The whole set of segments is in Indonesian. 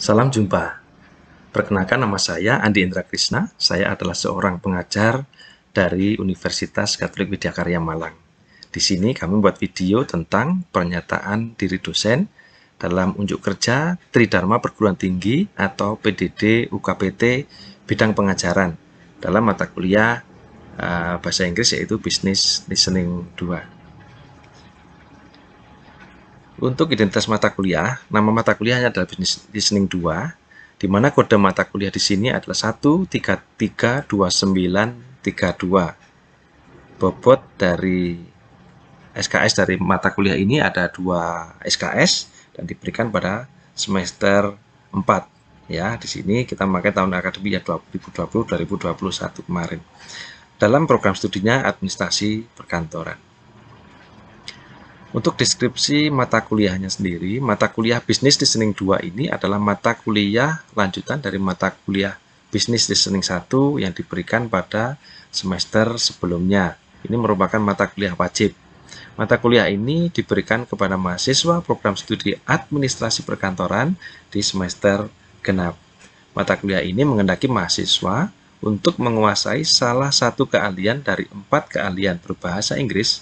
Salam jumpa. Perkenalkan nama saya Andi Indra Krishna. Saya adalah seorang pengajar dari Universitas Katolik karya Malang. Di sini kami membuat video tentang pernyataan diri dosen dalam unjuk kerja Tridharma Perguruan Tinggi atau PDD UKPT bidang pengajaran dalam mata kuliah eh, bahasa Inggris yaitu Business Listening 2. Untuk identitas mata kuliah, nama mata kuliahnya adalah Business Listening 2, di mana kode mata kuliah di sini adalah 1332932. Bobot dari SKS dari mata kuliah ini ada dua SKS dan diberikan pada semester 4. Ya, di sini kita memakai tahun akademik ya 2020-2021 kemarin. Dalam program studinya administrasi perkantoran. Untuk deskripsi mata kuliahnya sendiri, mata kuliah bisnis listening 2 ini adalah mata kuliah lanjutan dari mata kuliah bisnis listening 1 yang diberikan pada semester sebelumnya. Ini merupakan mata kuliah wajib. Mata kuliah ini diberikan kepada mahasiswa program studi administrasi perkantoran di semester genap. Mata kuliah ini mengendaki mahasiswa untuk menguasai salah satu keahlian dari empat keahlian berbahasa Inggris.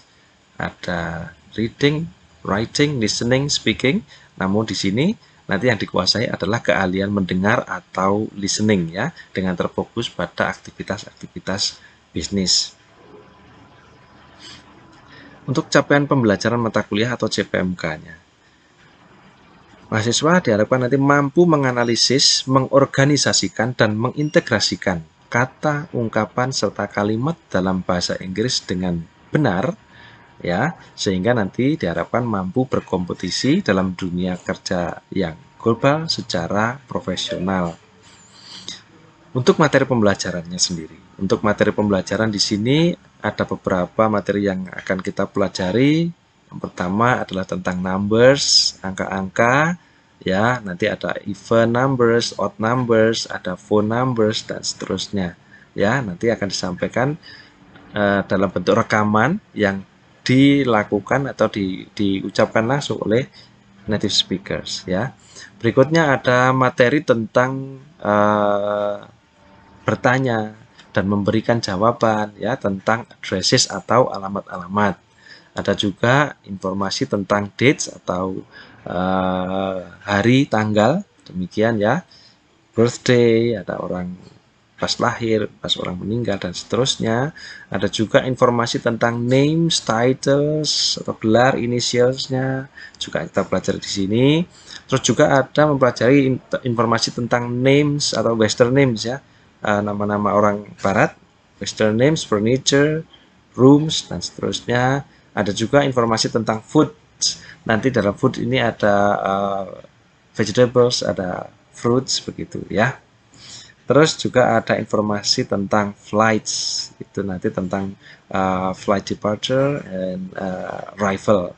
Ada reading, writing, listening, speaking. Namun di sini nanti yang dikuasai adalah keahlian mendengar atau listening ya dengan terfokus pada aktivitas-aktivitas bisnis. Untuk capaian pembelajaran mata kuliah atau CPMK-nya. Mahasiswa diharapkan nanti mampu menganalisis, mengorganisasikan, dan mengintegrasikan kata, ungkapan, serta kalimat dalam bahasa Inggris dengan benar ya sehingga nanti diharapkan mampu berkompetisi dalam dunia kerja yang global secara profesional. Untuk materi pembelajarannya sendiri, untuk materi pembelajaran di sini ada beberapa materi yang akan kita pelajari. Yang pertama adalah tentang numbers, angka-angka, ya. Nanti ada even numbers, odd numbers, ada phone numbers dan seterusnya. Ya, nanti akan disampaikan uh, dalam bentuk rekaman yang dilakukan atau di, diucapkan langsung oleh native speakers ya. Berikutnya ada materi tentang uh, bertanya dan memberikan jawaban ya tentang addresses atau alamat-alamat. Ada juga informasi tentang dates atau uh, hari, tanggal, demikian ya. Birthday, ada orang pas lahir, pas orang meninggal, dan seterusnya. Ada juga informasi tentang names, titles, atau gelar, inisialnya, juga kita pelajari di sini. Terus juga ada mempelajari informasi tentang names atau western names ya, eh, nama-nama orang barat, western names, furniture, rooms, dan seterusnya. Ada juga informasi tentang food. Nanti dalam food ini ada uh, vegetables, ada fruits, begitu ya. Terus juga ada informasi tentang flights, itu nanti tentang uh, flight departure and uh, arrival.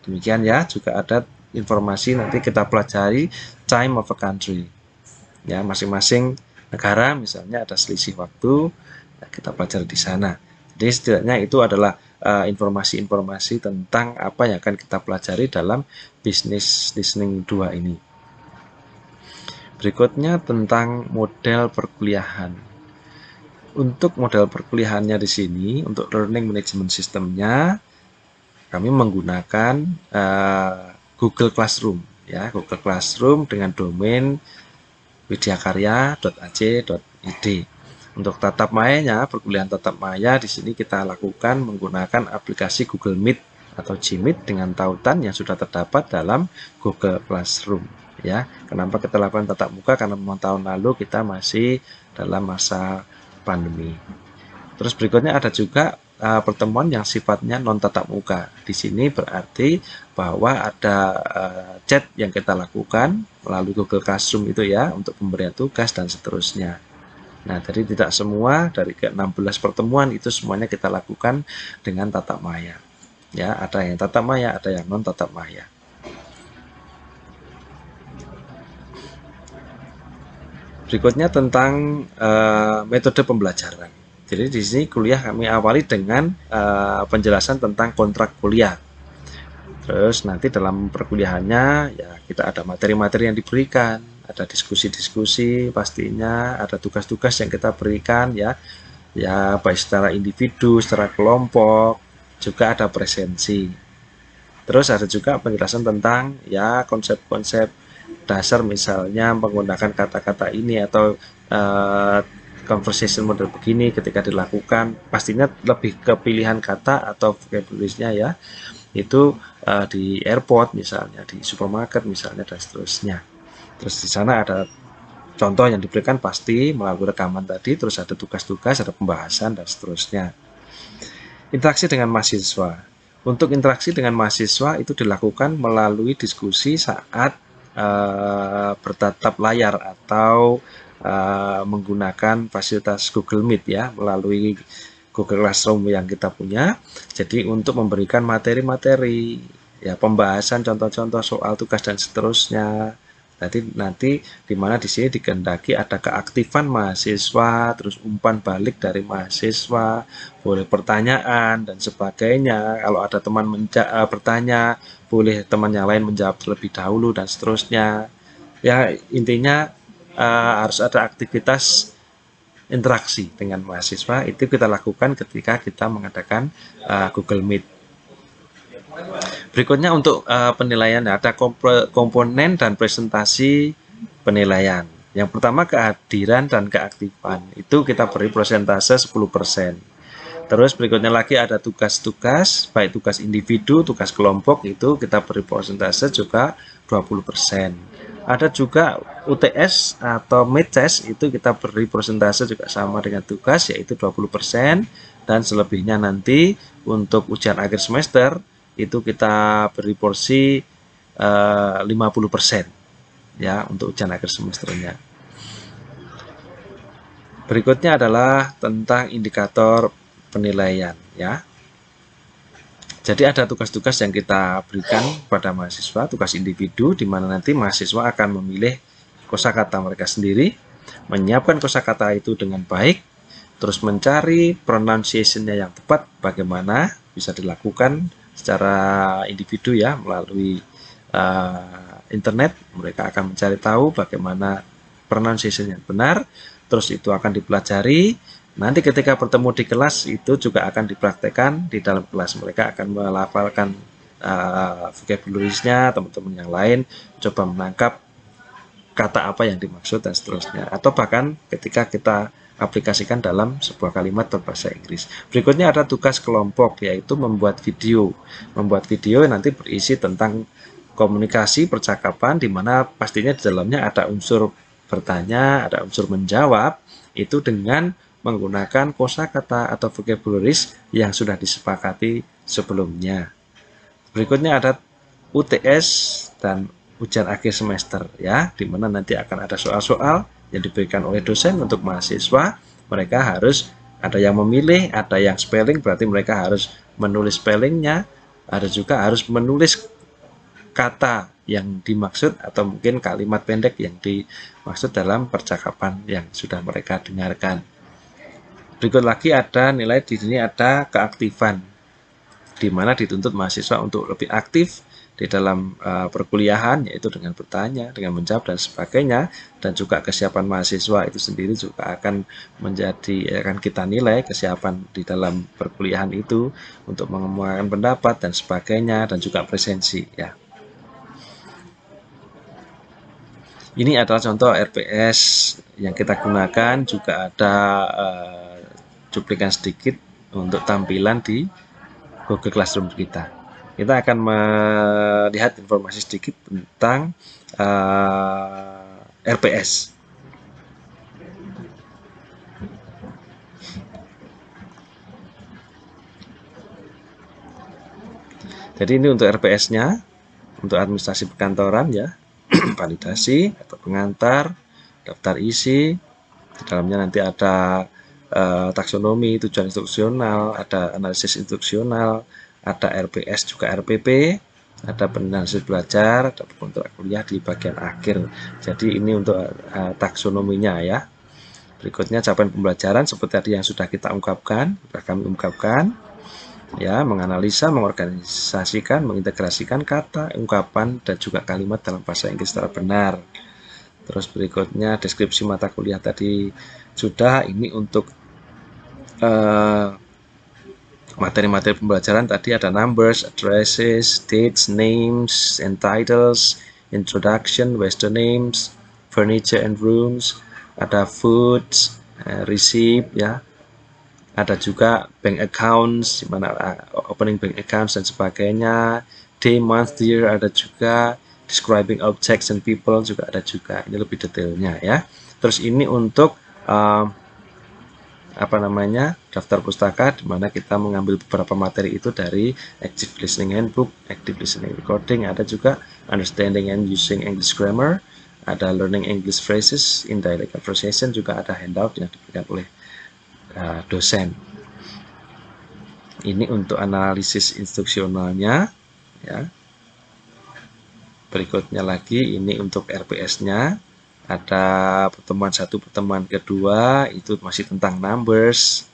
Demikian ya, juga ada informasi nanti kita pelajari time of a country. Ya, masing-masing negara misalnya ada selisih waktu, ya, kita pelajari di sana. Jadi setidaknya itu adalah uh, informasi-informasi uh, tentang apa yang akan kita pelajari dalam bisnis listening 2 ini. Berikutnya tentang model perkuliahan. Untuk model perkuliahannya di sini, untuk learning management systemnya kami menggunakan uh, Google Classroom, ya Google Classroom dengan domain widyakarya.ac.id. Untuk tatap mayanya, perkuliahan tatap maya di sini kita lakukan menggunakan aplikasi Google Meet atau Gmeet dengan tautan yang sudah terdapat dalam Google Classroom ya kenapa kita lakukan tatap muka karena memang tahun lalu kita masih dalam masa pandemi terus berikutnya ada juga uh, pertemuan yang sifatnya non tatap muka di sini berarti bahwa ada uh, chat yang kita lakukan melalui Google Classroom itu ya untuk pemberian tugas dan seterusnya Nah, jadi tidak semua dari ke-16 pertemuan itu semuanya kita lakukan dengan tatap maya. Ya, ada yang tatap maya, ada yang non tatap maya. Berikutnya tentang uh, metode pembelajaran. Jadi di sini kuliah kami awali dengan uh, penjelasan tentang kontrak kuliah. Terus nanti dalam perkuliahannya ya kita ada materi-materi yang diberikan, ada diskusi-diskusi pastinya, ada tugas-tugas yang kita berikan ya. Ya baik secara individu, secara kelompok, juga ada presensi. Terus ada juga penjelasan tentang ya konsep-konsep dasar misalnya menggunakan kata-kata ini atau uh, conversation model begini ketika dilakukan pastinya lebih ke pilihan kata atau vocabulary-nya ya itu uh, di airport misalnya di supermarket misalnya dan seterusnya terus di sana ada contoh yang diberikan pasti melalui rekaman tadi terus ada tugas-tugas ada pembahasan dan seterusnya interaksi dengan mahasiswa untuk interaksi dengan mahasiswa itu dilakukan melalui diskusi saat uh, bertatap layar atau uh, menggunakan fasilitas Google Meet ya melalui Google Classroom yang kita punya. Jadi untuk memberikan materi-materi ya pembahasan contoh-contoh soal tugas dan seterusnya Nanti nanti di mana di sini dikendaki ada keaktifan mahasiswa, terus umpan balik dari mahasiswa, boleh pertanyaan dan sebagainya. Kalau ada teman menja- eh, bertanya, boleh teman yang lain menjawab terlebih dahulu dan seterusnya. Ya intinya uh, harus ada aktivitas interaksi dengan mahasiswa itu kita lakukan ketika kita mengadakan uh, Google Meet Berikutnya untuk uh, penilaian ada komponen dan presentasi penilaian. Yang pertama kehadiran dan keaktifan. Itu kita beri persentase 10%. Terus berikutnya lagi ada tugas-tugas, baik tugas individu, tugas kelompok itu kita beri persentase juga 20%. Ada juga UTS atau mid test itu kita beri persentase juga sama dengan tugas yaitu 20% dan selebihnya nanti untuk ujian akhir semester itu kita beri porsi eh, 50% ya untuk ujian akhir semesternya. Berikutnya adalah tentang indikator penilaian ya. Jadi ada tugas-tugas yang kita berikan pada mahasiswa, tugas individu di mana nanti mahasiswa akan memilih kosakata mereka sendiri, menyiapkan kosakata itu dengan baik, terus mencari pronunciation-nya yang tepat bagaimana bisa dilakukan secara individu ya melalui uh, internet mereka akan mencari tahu bagaimana pronunciation yang benar terus itu akan dipelajari nanti ketika bertemu di kelas itu juga akan dipraktekkan di dalam kelas mereka akan melafalkan uh, eh, vocabularisnya teman-teman yang lain coba menangkap kata apa yang dimaksud dan seterusnya atau bahkan ketika kita aplikasikan dalam sebuah kalimat berbahasa Inggris. Berikutnya ada tugas kelompok yaitu membuat video. Membuat video nanti berisi tentang komunikasi percakapan di mana pastinya di dalamnya ada unsur bertanya, ada unsur menjawab itu dengan menggunakan kosakata atau vocabularies yang sudah disepakati sebelumnya. Berikutnya ada UTS dan ujian akhir semester ya, di mana nanti akan ada soal-soal yang diberikan oleh dosen untuk mahasiswa, mereka harus ada yang memilih, ada yang spelling, berarti mereka harus menulis spellingnya, ada juga harus menulis kata yang dimaksud atau mungkin kalimat pendek yang dimaksud dalam percakapan yang sudah mereka dengarkan. Berikut lagi ada nilai di sini ada keaktifan, di mana dituntut mahasiswa untuk lebih aktif di dalam uh, perkuliahan yaitu dengan bertanya, dengan menjawab dan sebagainya dan juga kesiapan mahasiswa itu sendiri juga akan menjadi akan kita nilai kesiapan di dalam perkuliahan itu untuk mengemukakan pendapat dan sebagainya dan juga presensi ya. Ini adalah contoh RPS yang kita gunakan juga ada uh, cuplikan sedikit untuk tampilan di Google Classroom kita kita akan melihat informasi sedikit tentang uh, eh, RPS. Jadi ini untuk RPS-nya, untuk administrasi perkantoran ya, validasi atau pengantar, daftar isi, di dalamnya nanti ada uh, taksonomi, tujuan instruksional, ada analisis instruksional, ada RPS juga RPP, ada penansis belajar, ada kontrak kuliah di bagian akhir. Jadi ini untuk uh, taksonominya ya. Berikutnya capaian pembelajaran seperti tadi yang sudah kita ungkapkan, sudah kami ungkapkan ya, menganalisa, mengorganisasikan, mengintegrasikan kata, ungkapan dan juga kalimat dalam bahasa Inggris secara benar. Terus berikutnya deskripsi mata kuliah tadi sudah ini untuk uh, materi-materi pembelajaran tadi ada numbers, addresses, dates, names, and titles, introduction, western names, furniture and rooms, ada foods, uh, receipt ya. Ada juga bank accounts, mana eh, opening bank accounts dan sebagainya. Day, month, year ada juga. Describing objects and people juga ada juga. Ini lebih detailnya ya. Terus ini untuk uh, apa namanya daftar pustaka di mana kita mengambil beberapa materi itu dari active listening handbook, active listening recording, ada juga understanding and using English grammar, ada learning English phrases in dialect conversation juga ada handout yang diberikan oleh uh, dosen. Ini untuk analisis instruksionalnya ya. Berikutnya lagi ini untuk RPS-nya ada pertemuan satu pertemuan kedua itu masih tentang numbers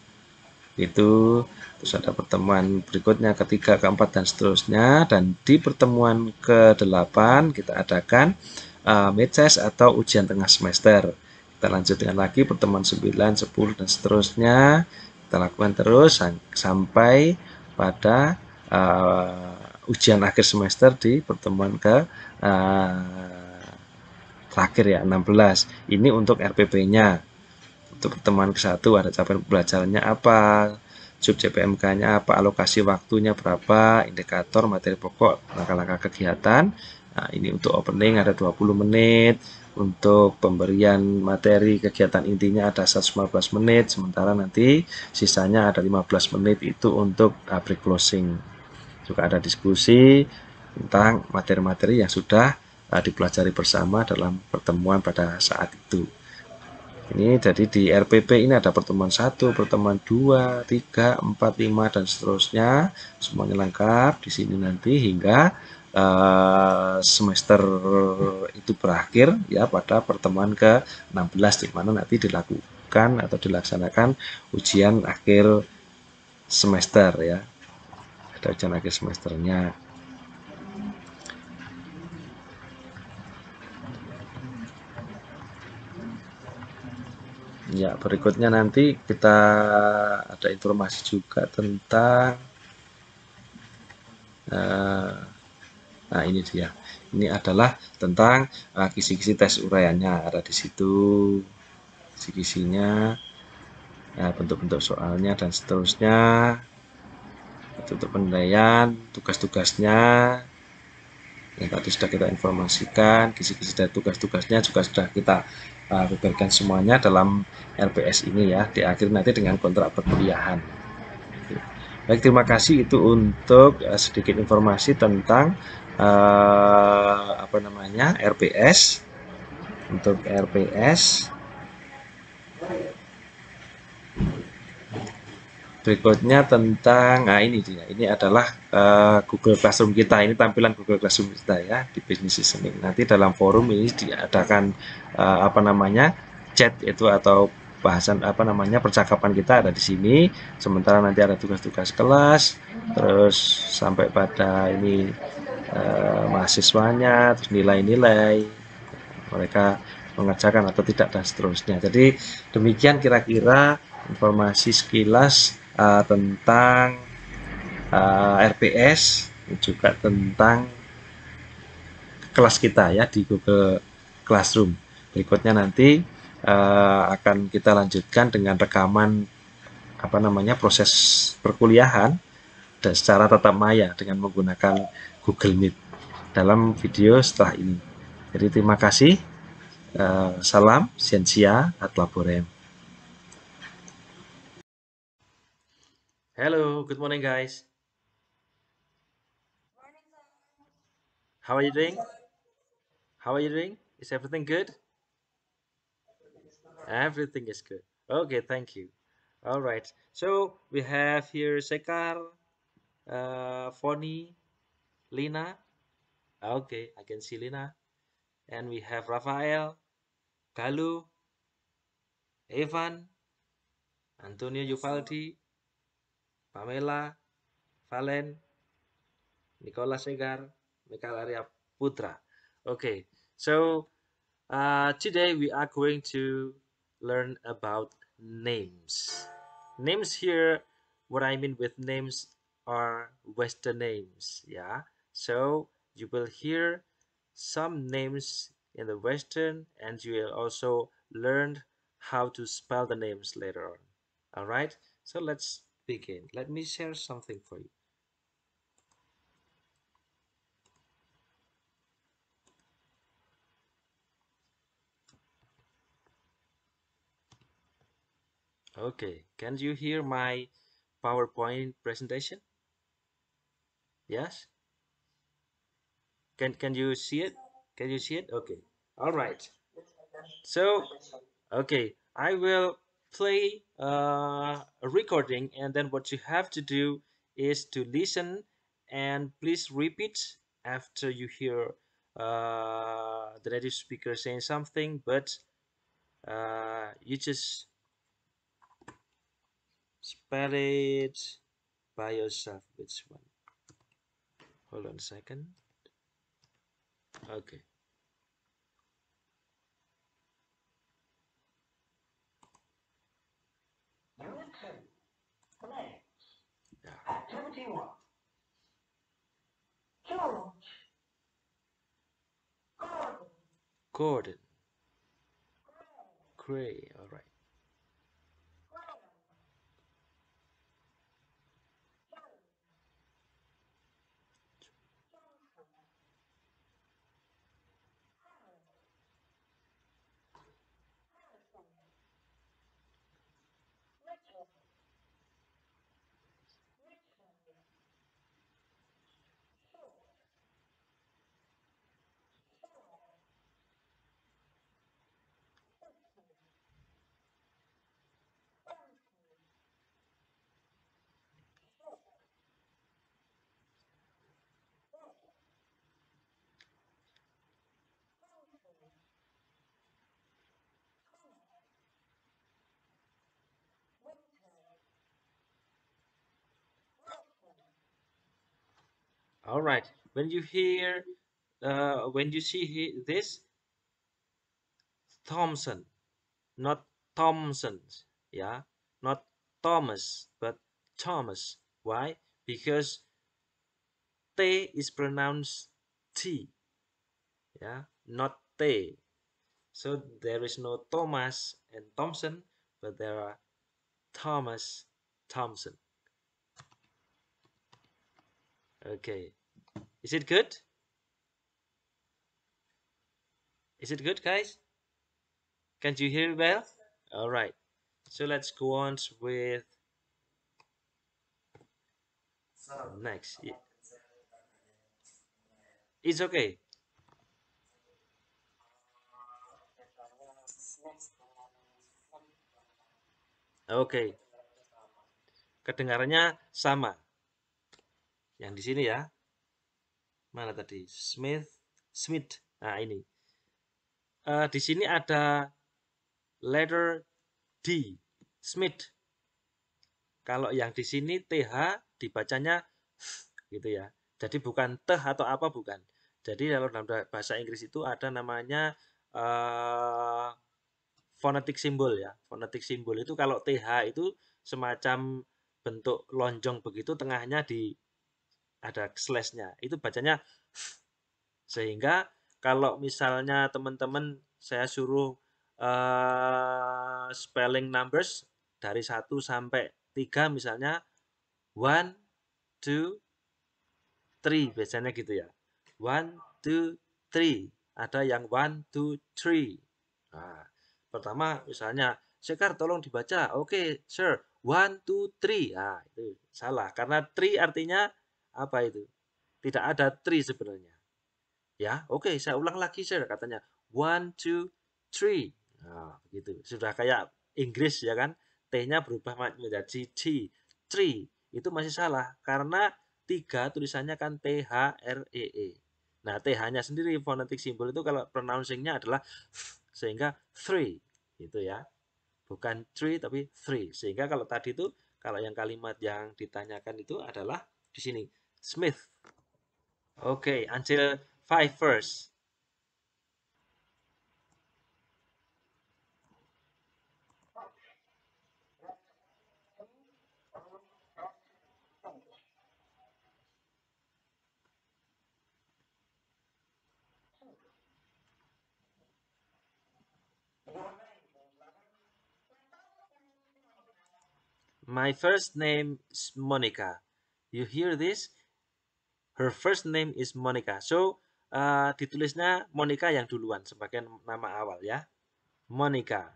itu terus ada pertemuan berikutnya ketiga keempat dan seterusnya dan di pertemuan ke delapan kita adakan uh, eh, midses atau ujian tengah semester kita lanjut dengan lagi pertemuan sembilan, sepuluh dan seterusnya kita lakukan terus sampai pada uh, ujian akhir semester di pertemuan ke uh, terakhir ya 16 ini untuk RPP-nya untuk pertemuan ke satu ada capaian belajarnya apa sub CPMK-nya apa alokasi waktunya berapa indikator materi pokok langkah-langkah kegiatan nah, ini untuk opening ada 20 menit untuk pemberian materi kegiatan intinya ada 115 menit sementara nanti sisanya ada 15 menit itu untuk break closing juga ada diskusi tentang materi-materi yang sudah uh, dipelajari bersama dalam pertemuan pada saat itu. Ini jadi di RPP ini ada pertemuan 1, pertemuan 2, 3, 4, 5 dan seterusnya. Semuanya lengkap di sini nanti hingga uh, semester itu berakhir ya pada pertemuan ke-16 di mana nanti dilakukan atau dilaksanakan ujian akhir semester ya. Ada ujian akhir semesternya. Ya, berikutnya nanti kita ada informasi juga tentang uh, nah ini dia. Ini adalah tentang eh, kisi-kisi uh, tes uraiannya ada di situ. Kisi-kisinya eh, bentuk-bentuk soalnya dan seterusnya. Bentuk penilaian, tugas-tugasnya yang tadi sudah kita informasikan, kisi-kisi dan tugas-tugasnya juga sudah kita uh, beberkan semuanya dalam LPS ini ya di akhir nanti dengan kontrak perkuliahan baik terima kasih itu untuk uh, sedikit informasi tentang uh, apa namanya RPS untuk RPS berikutnya tentang nah ini dia ini adalah uh, Google Classroom kita ini tampilan Google Classroom kita ya di bisnis listening nanti dalam forum ini diadakan uh, apa namanya chat itu atau bahasan apa namanya percakapan kita ada di sini sementara nanti ada tugas-tugas kelas terus sampai pada ini uh, mahasiswanya terus nilai-nilai mereka mengerjakan atau tidak dan seterusnya jadi demikian kira-kira informasi sekilas uh, tentang uh, RPS juga tentang kelas kita ya di Google Classroom Berikutnya nanti uh, akan kita lanjutkan dengan rekaman apa namanya proses perkuliahan dan secara tatap maya dengan menggunakan Google Meet dalam video setelah ini. Jadi terima kasih. Uh, salam Sensia at Laborem. Hello, good morning guys. How are you doing? How are you doing? Is everything good? Everything is good. Okay, thank you. All right. So we have here Sekar, uh, Foni, Lina. Okay, I can see Lina. And we have Rafael, Galu, Evan, Antonio Yufaldi, Pamela, Valen, Nicola Segar, Michael Arya Putra. Okay, so uh, today we are going to learn about names. Names here, what I mean with names are Western names, yeah. So you will hear some names in the Western and you will also learn how to spell the names later on. Alright, so let's begin. Let me share something for you. Okay, can you hear my PowerPoint presentation? Yes? Can, can you see it? Can you see it? Okay, all right. So, okay, I will play uh, a recording and then what you have to do is to listen and please repeat after you hear uh, the native speaker saying something but uh, you just spell it by yourself which one hold on a second okay 2, Activity 1. George. Gordon. Gordon. Gray, alright. all right when you hear uh, when you see this Thompson not Thompson yeah not Thomas but Thomas why because T is pronounced T yeah not T so there is no Thomas and Thompson but there are Thomas Thompson Okay. Is it good? Is it good, guys? Can not you hear well? All right. So let's go on with next. It's okay. Okay. Kedengarannya sama. Yang di sini ya. Mana tadi? Smith, Smith. Nah, ini. Uh, di sini ada letter D, Smith. Kalau yang di sini TH dibacanya gitu ya. Jadi bukan teh atau apa bukan. Jadi kalau dalam bahasa Inggris itu ada namanya uh, phonetic symbol ya. Phonetic symbol itu kalau TH itu semacam bentuk lonjong begitu tengahnya di ada slashnya itu bacanya sehingga kalau misalnya teman-teman saya suruh uh, spelling numbers dari 1 sampai 3 misalnya 1 2 3 biasanya gitu ya 1 2 3 ada yang 1 2 3 nah, pertama misalnya Sekar tolong dibaca oke okay, sir 1 2 3 nah itu salah karena 3 artinya apa itu? Tidak ada three sebenarnya. Ya, oke, okay, saya ulang lagi saya katanya. One, two, three. Nah, begitu. Sudah kayak Inggris ya kan. T-nya berubah menjadi T. three Itu masih salah. Karena tiga tulisannya kan T, H, R, E, E. Nah, TH-nya sendiri fonetik simbol itu kalau pronouncing-nya adalah sehingga three itu ya. Bukan three tapi three. Sehingga kalau tadi itu kalau yang kalimat yang ditanyakan itu adalah di sini Smith. Okay, until five first. My first name is Monica. You hear this? Her first name is Monica. So, uh, ditulisnya Monica yang duluan sebagai nama awal ya. Monica.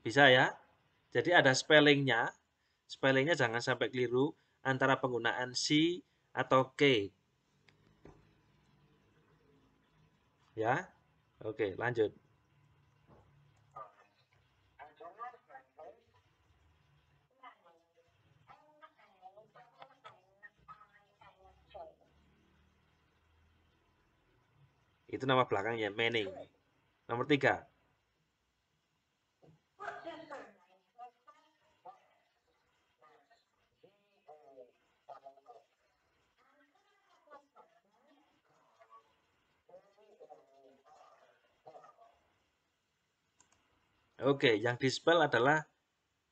Bisa ya? Jadi ada spellingnya. Spellingnya jangan sampai keliru antara penggunaan c atau k. Ya? Oke, lanjut. Itu nama belakangnya, Manning. Nomor tiga. Oke, yang dispel adalah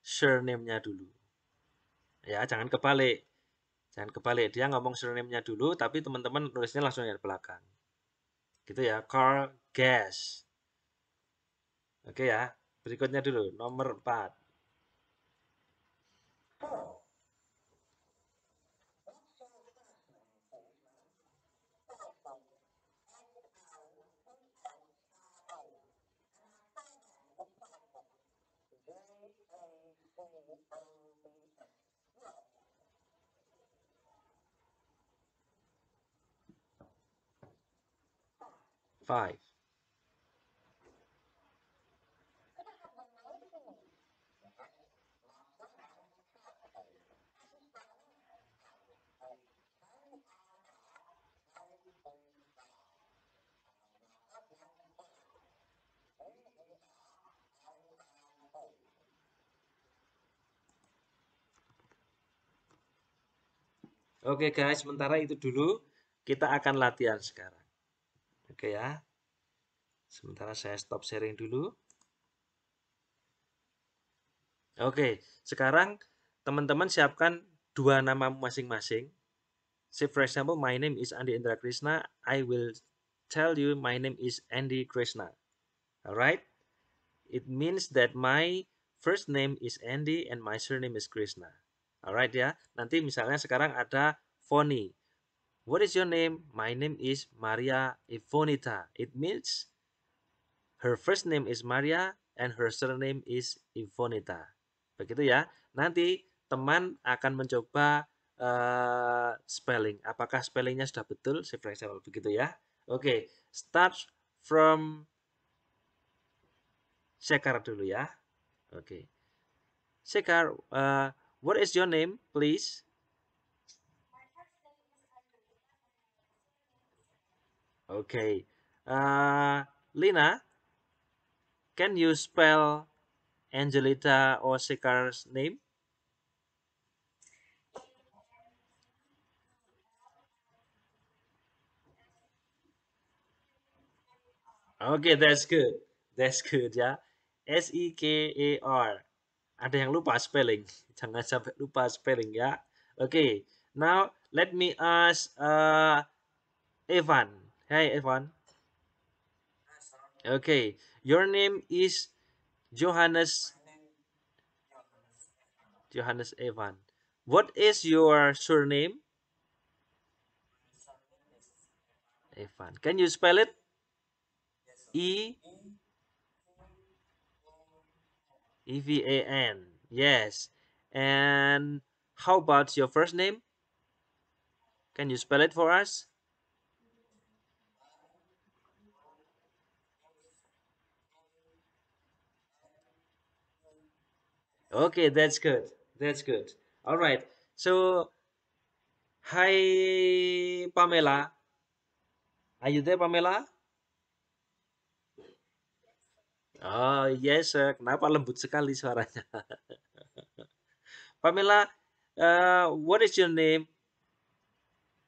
surname-nya dulu. Ya, jangan kebalik. Jangan kebalik. Dia ngomong surname-nya dulu, tapi teman-teman tulisnya langsung dari belakang gitu ya car gas oke ya berikutnya dulu nomor 4 Oke guys, sementara itu dulu. Kita akan latihan sekarang. Oke ya. Sementara saya stop sharing dulu. Oke, sekarang teman-teman siapkan dua nama masing-masing. Say for example, my name is Andi Indra Krishna. I will tell you my name is Andy Krishna. Alright? It means that my first name is Andy and my surname is Krishna. Alright ya. Nanti misalnya sekarang ada Foni. What is your name? My name is Maria Ivonita. It means her first name is Maria and her surname is Ivonita. Begitu ya. Nanti teman akan mencoba uh, spelling. Apakah spellingnya sudah betul? Si flexible begitu ya. Oke, okay. start from Sekar dulu ya. Oke. Okay. Sekar, uh, what is your name, please? Okay. Uh, Lina, can you spell Angelita Osikar's name? Okay, that's good. That's good ya. S E K A R. Ada yang lupa spelling. Jangan sampai lupa spelling ya. Okay. Now let me ask uh Evan. Hi, Evan. Okay, your name is Johannes. Johannes Evan. What is your surname? Evan. Can you spell it? E E V A N. Yes. And how about your first name? Can you spell it for us? Okay, that's good. That's good. All right. So, hi, Pamela. Are you there, Pamela? Oh, yes. Kenapa lembut sekali suaranya? Pamela, uh, what is your name?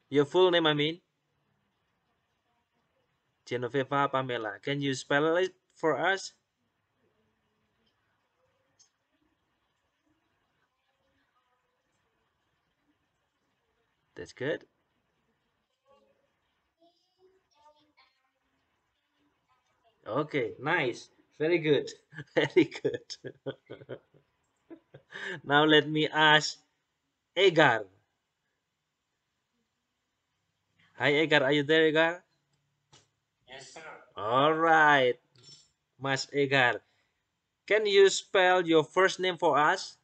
Your full name, I mean. Genoveva Pamela. Can you spell it for us? That's good. Okay, nice. Very good. Very good. now let me ask Egar. Hi Egar. are you there Egar? Yes sir. Alright, Mas Egar. Can you spell your first name for us?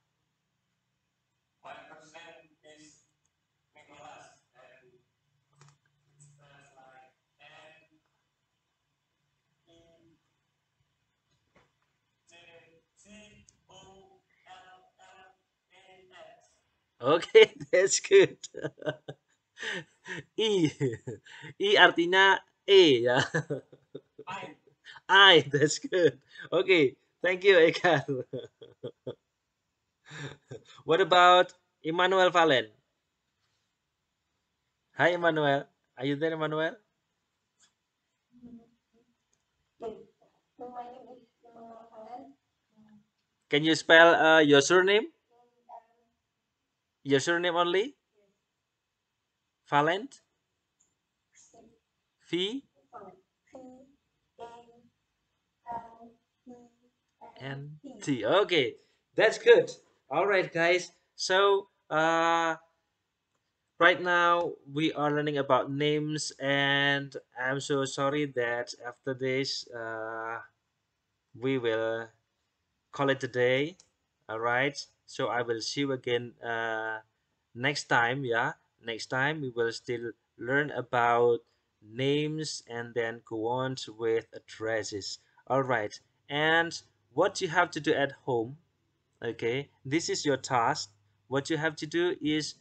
Okay, that's good. e. E artinya E ya. I. I, that's good. Okay, thank you Eka. what about Emmanuel Valen? Hi Emmanuel. Are you there Emmanuel? Can you spell uh, your surname? Your surname only? Valent? V? N T. Okay, that's good. All right, guys. So, uh, right now we are learning about names, and I'm so sorry that after this, uh, we will call it a day. All right so i will see you again uh, next time yeah next time we will still learn about names and then go on with addresses all right and what you have to do at home okay this is your task what you have to do is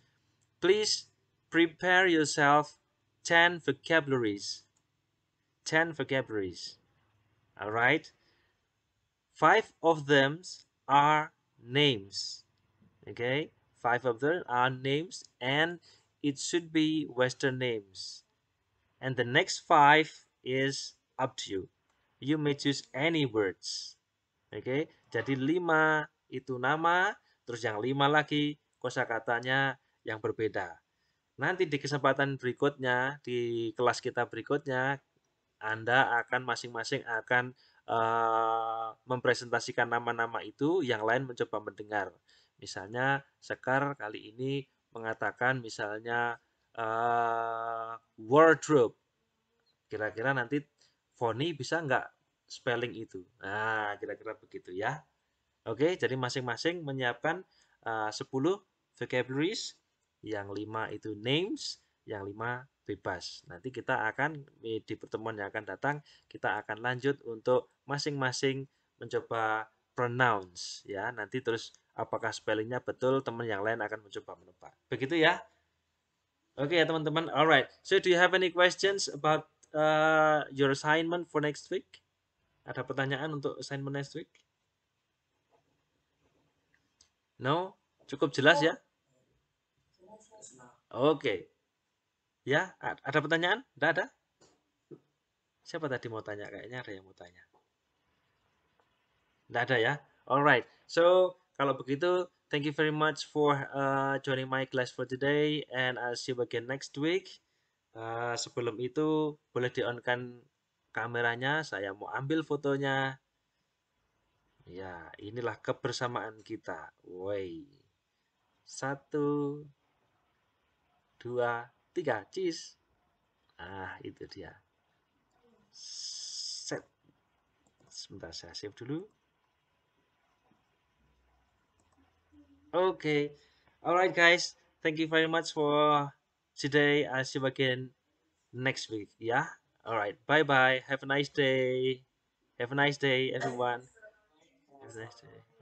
please prepare yourself 10 vocabularies 10 vocabularies all right five of them are names okay five of them are names and it should be western names and the next five is up to you you may choose any words okay jadi lima itu nama terus yang lima lagi kosa katanya yang berbeda nanti di kesempatan berikutnya di kelas kita berikutnya anda akan masing-masing akan uh, mempresentasikan nama-nama itu, yang lain mencoba mendengar. Misalnya Sekar kali ini mengatakan misalnya uh, wardrobe. Kira-kira nanti Foni bisa nggak spelling itu? Nah, kira-kira begitu ya. Oke, jadi masing-masing menyiapkan uh, 10 vocabularies, yang lima itu names, yang lima bebas. Nanti kita akan di pertemuan yang akan datang kita akan lanjut untuk masing-masing mencoba pronounce ya. Nanti terus apakah spellingnya betul teman yang lain akan mencoba menebak. Begitu ya. Oke okay, ya teman-teman. Alright. So do you have any questions about uh, your assignment for next week? Ada pertanyaan untuk assignment next week? No? Cukup jelas ya? Oh. Oke. Okay. Ya, ada pertanyaan? Tidak ada? Siapa tadi mau tanya? Kayaknya ada yang mau tanya. Tidak ada ya? Alright, so kalau begitu, thank you very much for uh, joining my class for today and I'll see you again next week. Uh, sebelum itu, boleh di-on-kan kameranya, saya mau ambil fotonya. Ya, inilah kebersamaan kita. Woi. Satu, dua, tiga cheese ah itu dia set sebentar saya save dulu oke okay. alright guys thank you very much for today I'll see you again next week yeah alright bye bye have a nice day have a nice day everyone have a nice day